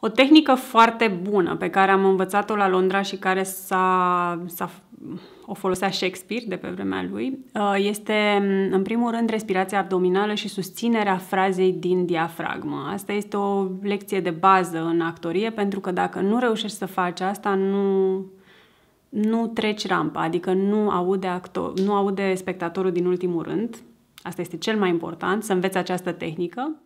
O tehnică foarte bună pe care am învățat-o la Londra și care s-a, s-a, o folosea Shakespeare de pe vremea lui uh, este, mm, în primul rând, respirația abdominală și susținerea frazei din diafragmă. Asta este o lecție de bază în actorie, pentru că dacă nu reușești să faci asta, nu, nu treci rampa, adică nu aude, actor, nu aude spectatorul din ultimul rând. Asta este cel mai important, să înveți această tehnică.